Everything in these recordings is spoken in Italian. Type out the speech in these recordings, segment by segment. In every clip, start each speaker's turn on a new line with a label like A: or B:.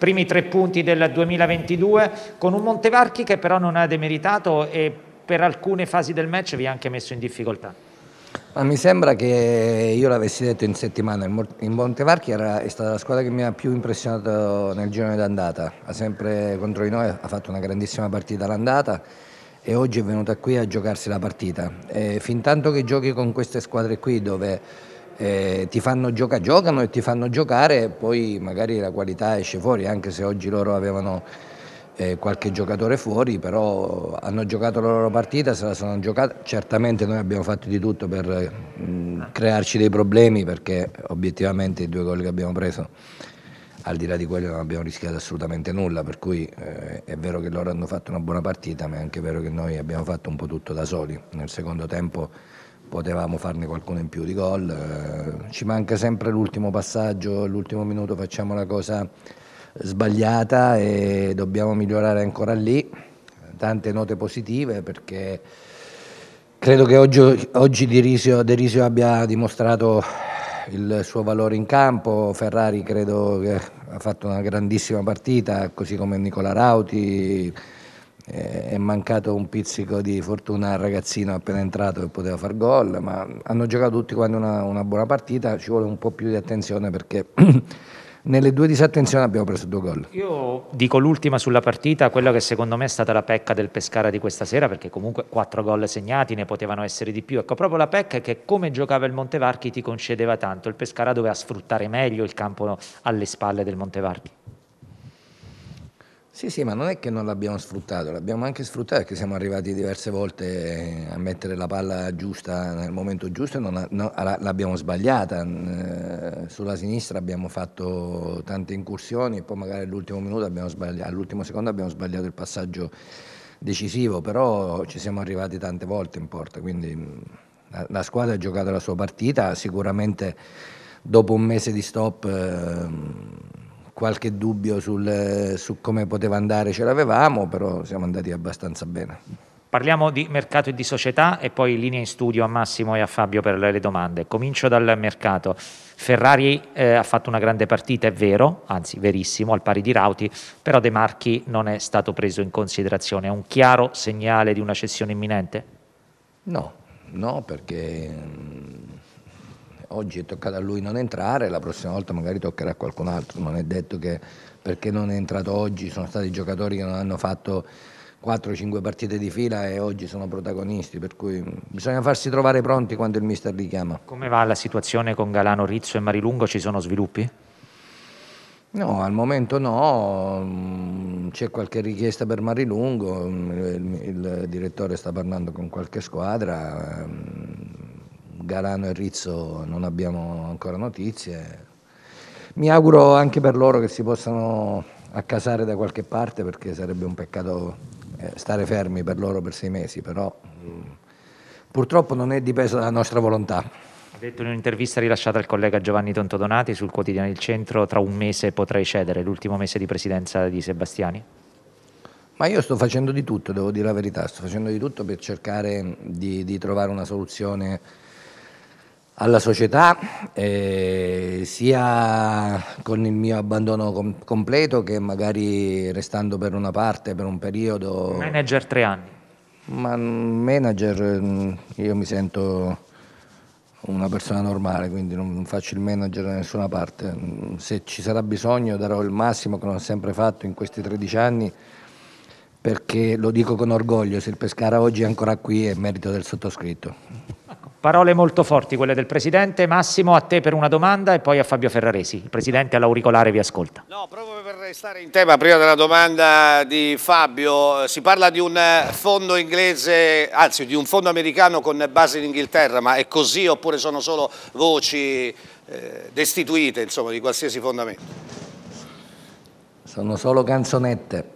A: primi tre punti del 2022, con un Montevarchi che però non ha demeritato e per alcune fasi del match vi ha anche messo in difficoltà.
B: Ma mi sembra che io l'avessi detto in settimana, il Montevarchi era, è stata la squadra che mi ha più impressionato nel girone d'andata, ha sempre contro di noi, ha fatto una grandissima partita l'andata e oggi è venuta qui a giocarsi la partita. E fin tanto che giochi con queste squadre qui dove eh, ti fanno gioca- giocano e ti fanno giocare e poi magari la qualità esce fuori, anche se oggi loro avevano eh, qualche giocatore fuori, però hanno giocato la loro partita, se la sono giocata, certamente noi abbiamo fatto di tutto per mh, eh, crearci dei problemi perché obiettivamente i due gol che abbiamo preso al di là di quello non abbiamo rischiato assolutamente nulla, per cui eh, è vero che loro hanno fatto una buona partita, ma è anche vero che noi abbiamo fatto un po' tutto da soli. Nel secondo tempo potevamo farne qualcuno in più di gol. Eh, ci manca sempre l'ultimo passaggio, l'ultimo minuto facciamo la cosa sbagliata e dobbiamo migliorare ancora lì. Tante note positive perché credo che oggi, oggi Derisio, Derisio abbia dimostrato il suo valore in campo, Ferrari credo che ha fatto una grandissima partita, così come Nicola Rauti è mancato un pizzico di fortuna al ragazzino appena entrato che poteva far gol, ma hanno giocato tutti quanti una, una buona partita, ci vuole un po' più di attenzione perché nelle due disattenzioni abbiamo preso due
A: gol. Io dico l'ultima sulla partita, quella che secondo me è stata la pecca del Pescara di questa sera, perché comunque quattro gol segnati, ne potevano essere di più. Ecco, proprio la pecca è che come giocava il Montevarchi ti concedeva tanto, il Pescara doveva sfruttare meglio il campo alle spalle del Montevarchi.
B: Sì, sì, ma non è che non l'abbiamo sfruttato, l'abbiamo anche sfruttato perché siamo arrivati diverse volte eh, a mettere la palla giusta nel momento giusto e non, no, l'abbiamo sbagliata. Eh, sulla sinistra abbiamo fatto tante incursioni e poi magari all'ultimo minuto all'ultimo secondo abbiamo sbagliato il passaggio decisivo, però ci siamo arrivati tante volte in porta, quindi mm, la, la squadra ha giocato la sua partita, sicuramente dopo un mese di stop... Eh, qualche dubbio sul, su come poteva andare ce l'avevamo, però siamo andati abbastanza bene.
A: Parliamo di mercato e di società e poi linea in studio a Massimo e a Fabio per le domande. Comincio dal mercato. Ferrari eh, ha fatto una grande partita, è vero, anzi verissimo, al pari di Rauti, però De Marchi non è stato preso in considerazione. È un chiaro segnale di una cessione imminente?
B: No, no, perché oggi è toccato a lui non entrare, la prossima volta magari toccherà a qualcun altro, non è detto che perché non è entrato oggi sono stati giocatori che non hanno fatto 4-5 partite di fila e oggi sono protagonisti, per cui mm, bisogna farsi trovare pronti quando il mister li chiama.
A: Come va la situazione con Galano Rizzo e Marilungo? Ci sono sviluppi? No, al momento
B: no, mm, c'è qualche richiesta per Marilungo, mm, il, il direttore sta parlando con qualche squadra, Galano e Rizzo non abbiamo ancora notizie. Mi auguro anche per loro che si possano accasare da qualche parte perché sarebbe un peccato eh, stare fermi per loro per sei mesi, però mm, purtroppo non è dipeso dalla nostra volontà
A: detto in un'intervista rilasciata al collega Giovanni Tontodonati sul quotidiano Il Centro, tra un mese potrei cedere, l'ultimo mese di presidenza di Sebastiani?
B: Ma io sto facendo di tutto, devo dire la verità, sto facendo di tutto per cercare di, di trovare una soluzione alla società, eh, sia con il mio abbandono com- completo che magari restando per una parte, per un periodo.
A: Manager tre anni.
B: Ma manager, mm, io mi sento una persona normale, quindi non faccio il manager da nessuna parte. Mm, se ci sarà bisogno darò il massimo che non ho sempre fatto in questi 13 anni, perché lo dico con orgoglio, se il Pescara
A: oggi è ancora qui è merito del sottoscritto. Parole molto forti quelle del Presidente. Massimo, a te per una domanda e poi a Fabio Ferraresi. Il Presidente all'auricolare vi ascolta. No, proprio
B: per restare
C: in tema, prima della domanda di Fabio, eh, si parla di un eh, fondo inglese, anzi di un fondo americano con base in Inghilterra, ma è così oppure sono solo voci eh, destituite insomma, di qualsiasi fondamento?
B: Sono solo canzonette.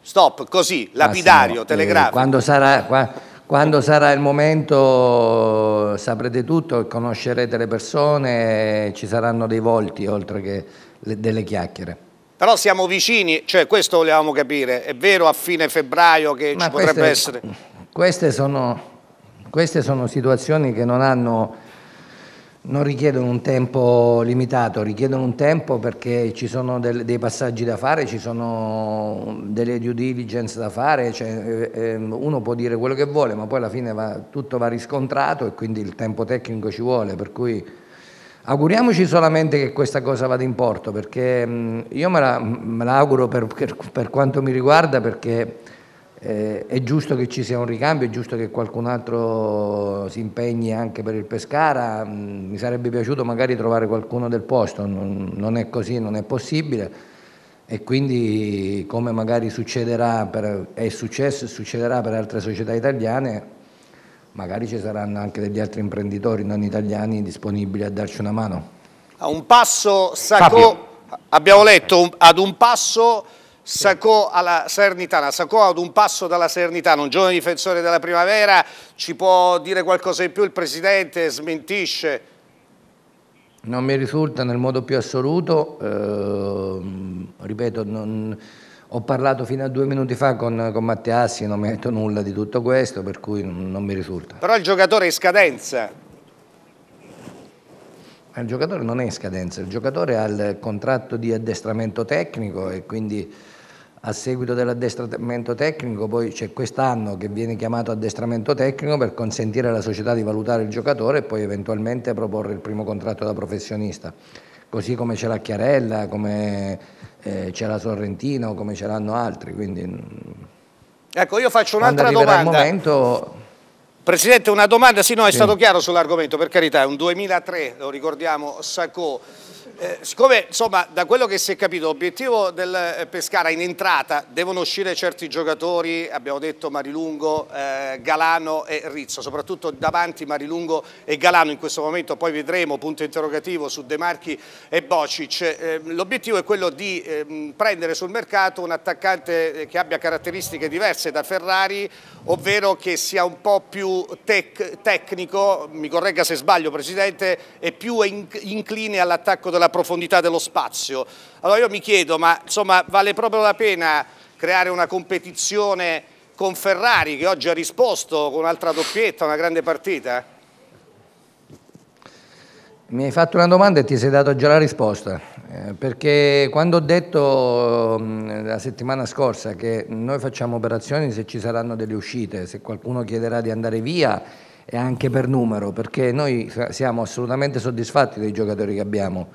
C: Stop, così, lapidario, eh, telegrafico.
B: Quando sarà... Qua quando sarà il momento saprete tutto, conoscerete le persone, ci saranno dei volti oltre che le, delle chiacchiere.
C: Però siamo vicini, cioè questo volevamo capire, è vero a fine febbraio che Ma ci queste, potrebbe essere...
B: Queste sono, queste sono situazioni che non hanno non richiedono un tempo limitato, richiedono un tempo perché ci sono del, dei passaggi da fare, ci sono delle due diligence da fare, cioè, eh, ehm, uno può dire quello che vuole, ma poi alla fine va, tutto va riscontrato e quindi il tempo tecnico ci vuole, per cui auguriamoci solamente che questa cosa vada in porto, perché mh, mm, io me la, me la auguro per, per, per quanto mi riguarda perché eh, è giusto che ci sia un ricambio, è giusto che qualcun altro si impegni anche per il Pescara, mm, mi sarebbe piaciuto magari trovare qualcuno del posto, non, non è così, non è possibile e quindi come magari succederà per, è successo e succederà per altre società italiane, magari ci saranno anche degli altri imprenditori non italiani disponibili a darci una mano.
C: A un passo, Sacco, abbiamo letto, ad un passo Sacco alla Sernitana, Sacco ad un passo dalla Sernitana, un giovane difensore della primavera, ci può dire qualcosa in più? Il Presidente smentisce?
B: Non mi risulta nel modo più assoluto, eh, ripeto, non, ho parlato fino a due minuti fa con, con Matteassi, non mi ha detto nulla di tutto questo, per cui non, non mi risulta.
C: Però il giocatore è in scadenza.
B: Ma il giocatore non è in scadenza, il giocatore ha il contratto di addestramento tecnico e quindi a seguito dell'addestramento tecnico poi c'è quest'anno che viene chiamato addestramento tecnico per consentire alla società di valutare il giocatore e poi eventualmente proporre il primo contratto da professionista. Così come c'è la Chiarella, come eh, ce l'ha Sorrentino, come ce l'hanno altri. Quindi, mm,
C: ecco, io faccio un'altra domanda. Il
B: Momento,
C: Presidente, una domanda, sì, no, è sì. stato chiaro sull'argomento, per carità, è un 2003, lo ricordiamo, Sacco eh, siccome insomma, da quello che si è capito l'obiettivo del eh, Pescara in entrata devono uscire certi giocatori abbiamo detto Marilungo, eh, Galano e Rizzo soprattutto davanti Marilungo e Galano in questo momento poi vedremo punto interrogativo su De Marchi e Bocic eh, l'obiettivo è quello di ehm, prendere sul mercato un attaccante eh, che abbia caratteristiche diverse da Ferrari ovvero che sia un po' più tec tecnico mi corregga se sbaglio Presidente e più in incline all'attacco della la profondità dello spazio. Allora io mi chiedo, ma insomma vale proprio la pena creare una competizione con Ferrari che oggi ha risposto con un'altra doppietta, una grande partita?
B: Mi hai fatto una domanda e ti sei dato già la risposta, eh, perché quando ho detto mh, la settimana scorsa che noi facciamo operazioni se ci saranno delle uscite, se qualcuno chiederà di andare via e anche per numero, perché noi siamo assolutamente soddisfatti dei giocatori che abbiamo.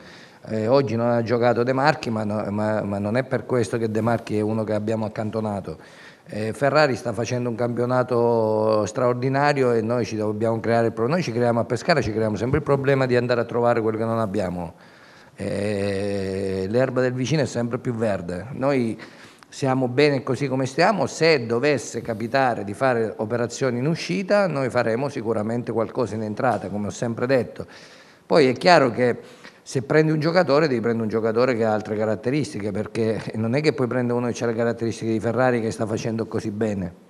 B: Eh, oggi non ha giocato De Marchi, ma, no, ma, ma, non è per questo che De Marchi è uno che abbiamo accantonato. Eh, Ferrari sta facendo un campionato straordinario e noi ci dobbiamo creare il problema. Noi ci creiamo a Pescara, ci creiamo sempre il problema di andare a trovare quello che non abbiamo. Eh, l'erba del vicino è sempre più verde. Noi siamo bene così come stiamo, se dovesse capitare di fare operazioni in uscita, noi faremo sicuramente qualcosa in entrata, come ho sempre detto. Poi è chiaro che se prendi un giocatore devi prendere un giocatore che ha altre caratteristiche, perché non è che poi prende uno che ha le caratteristiche di Ferrari che sta facendo così bene.